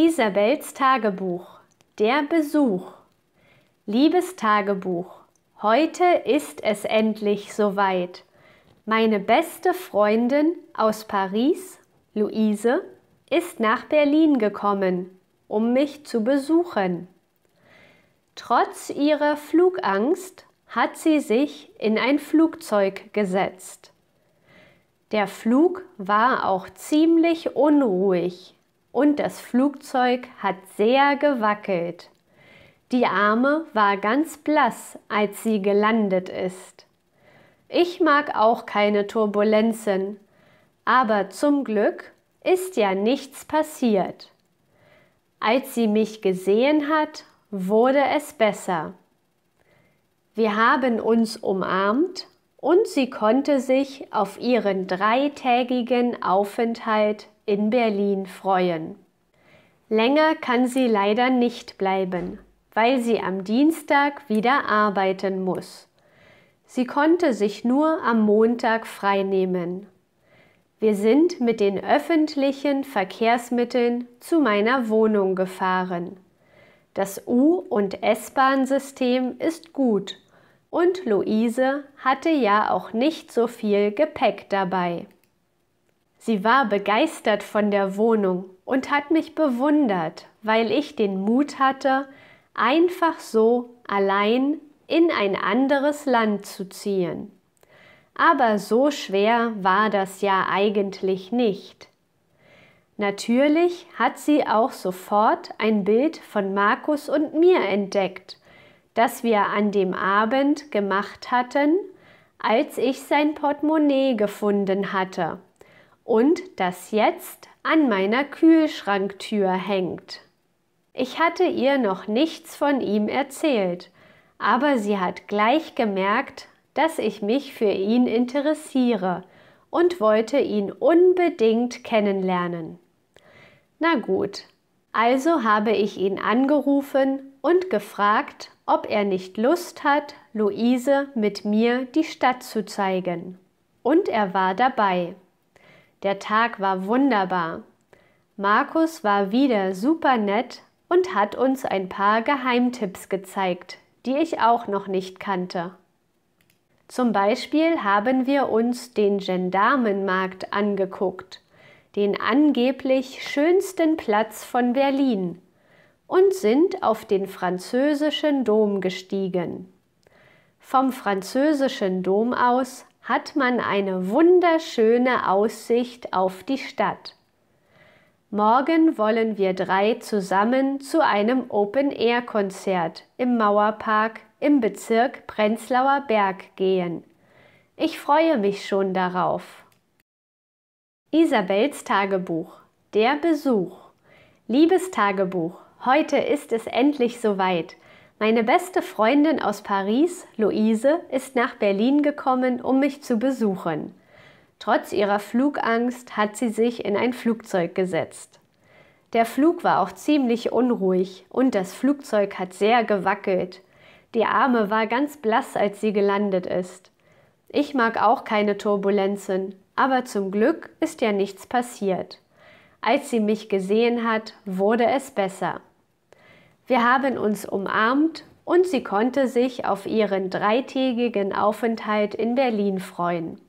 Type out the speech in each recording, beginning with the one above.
Isabels Tagebuch. Der Besuch. Liebes Tagebuch, heute ist es endlich soweit. Meine beste Freundin aus Paris, Luise, ist nach Berlin gekommen, um mich zu besuchen. Trotz ihrer Flugangst hat sie sich in ein Flugzeug gesetzt. Der Flug war auch ziemlich unruhig und das Flugzeug hat sehr gewackelt. Die Arme war ganz blass, als sie gelandet ist. Ich mag auch keine Turbulenzen, aber zum Glück ist ja nichts passiert. Als sie mich gesehen hat, wurde es besser. Wir haben uns umarmt und sie konnte sich auf ihren dreitägigen Aufenthalt in Berlin freuen. Länger kann sie leider nicht bleiben, weil sie am Dienstag wieder arbeiten muss. Sie konnte sich nur am Montag freinehmen. Wir sind mit den öffentlichen Verkehrsmitteln zu meiner Wohnung gefahren. Das U- und S-Bahn-System ist gut und Luise hatte ja auch nicht so viel Gepäck dabei. Sie war begeistert von der Wohnung und hat mich bewundert, weil ich den Mut hatte, einfach so allein in ein anderes Land zu ziehen. Aber so schwer war das ja eigentlich nicht. Natürlich hat sie auch sofort ein Bild von Markus und mir entdeckt, das wir an dem Abend gemacht hatten, als ich sein Portemonnaie gefunden hatte und das jetzt an meiner Kühlschranktür hängt. Ich hatte ihr noch nichts von ihm erzählt, aber sie hat gleich gemerkt, dass ich mich für ihn interessiere und wollte ihn unbedingt kennenlernen. Na gut, also habe ich ihn angerufen und gefragt, ob er nicht Lust hat, Luise mit mir die Stadt zu zeigen. Und er war dabei. Der Tag war wunderbar. Markus war wieder super nett und hat uns ein paar Geheimtipps gezeigt, die ich auch noch nicht kannte. Zum Beispiel haben wir uns den Gendarmenmarkt angeguckt, den angeblich schönsten Platz von Berlin, und sind auf den französischen Dom gestiegen. Vom französischen Dom aus hat man eine wunderschöne Aussicht auf die Stadt. Morgen wollen wir drei zusammen zu einem Open-Air-Konzert im Mauerpark im Bezirk Prenzlauer Berg gehen. Ich freue mich schon darauf. Isabels Tagebuch. Der Besuch. Liebes Tagebuch, heute ist es endlich soweit. Meine beste Freundin aus Paris, Luise, ist nach Berlin gekommen, um mich zu besuchen. Trotz ihrer Flugangst hat sie sich in ein Flugzeug gesetzt. Der Flug war auch ziemlich unruhig und das Flugzeug hat sehr gewackelt. Die Arme war ganz blass, als sie gelandet ist. Ich mag auch keine Turbulenzen, aber zum Glück ist ja nichts passiert. Als sie mich gesehen hat, wurde es besser. Wir haben uns umarmt und sie konnte sich auf ihren dreitägigen Aufenthalt in Berlin freuen.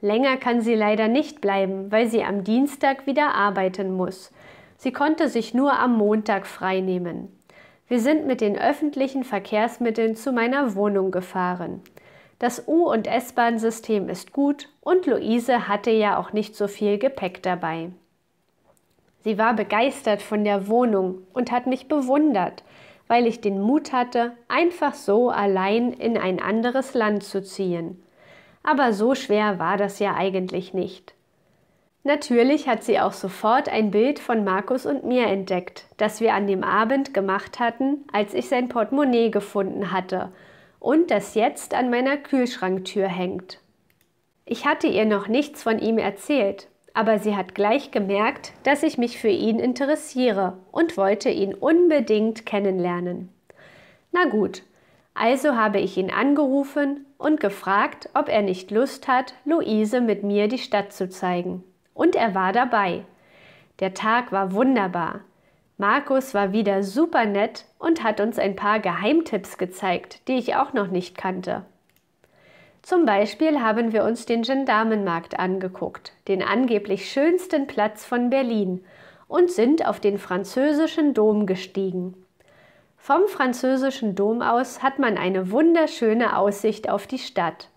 Länger kann sie leider nicht bleiben, weil sie am Dienstag wieder arbeiten muss. Sie konnte sich nur am Montag freinehmen. Wir sind mit den öffentlichen Verkehrsmitteln zu meiner Wohnung gefahren. Das U- und S-Bahn-System ist gut und Luise hatte ja auch nicht so viel Gepäck dabei. Sie war begeistert von der Wohnung und hat mich bewundert, weil ich den Mut hatte, einfach so allein in ein anderes Land zu ziehen. Aber so schwer war das ja eigentlich nicht. Natürlich hat sie auch sofort ein Bild von Markus und mir entdeckt, das wir an dem Abend gemacht hatten, als ich sein Portemonnaie gefunden hatte und das jetzt an meiner Kühlschranktür hängt. Ich hatte ihr noch nichts von ihm erzählt aber sie hat gleich gemerkt, dass ich mich für ihn interessiere und wollte ihn unbedingt kennenlernen. Na gut, also habe ich ihn angerufen und gefragt, ob er nicht Lust hat, Luise mit mir die Stadt zu zeigen. Und er war dabei. Der Tag war wunderbar. Markus war wieder super nett und hat uns ein paar Geheimtipps gezeigt, die ich auch noch nicht kannte. Zum Beispiel haben wir uns den Gendarmenmarkt angeguckt, den angeblich schönsten Platz von Berlin, und sind auf den französischen Dom gestiegen. Vom französischen Dom aus hat man eine wunderschöne Aussicht auf die Stadt.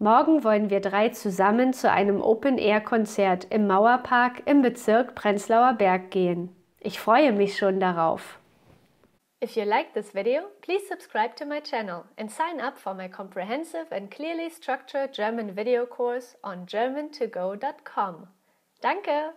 Morgen wollen wir drei zusammen zu einem Open-Air-Konzert im Mauerpark im Bezirk Prenzlauer Berg gehen. Ich freue mich schon darauf. If you like this video, please subscribe to my channel and sign up for my comprehensive and clearly structured German video course on germantogo.com. Danke!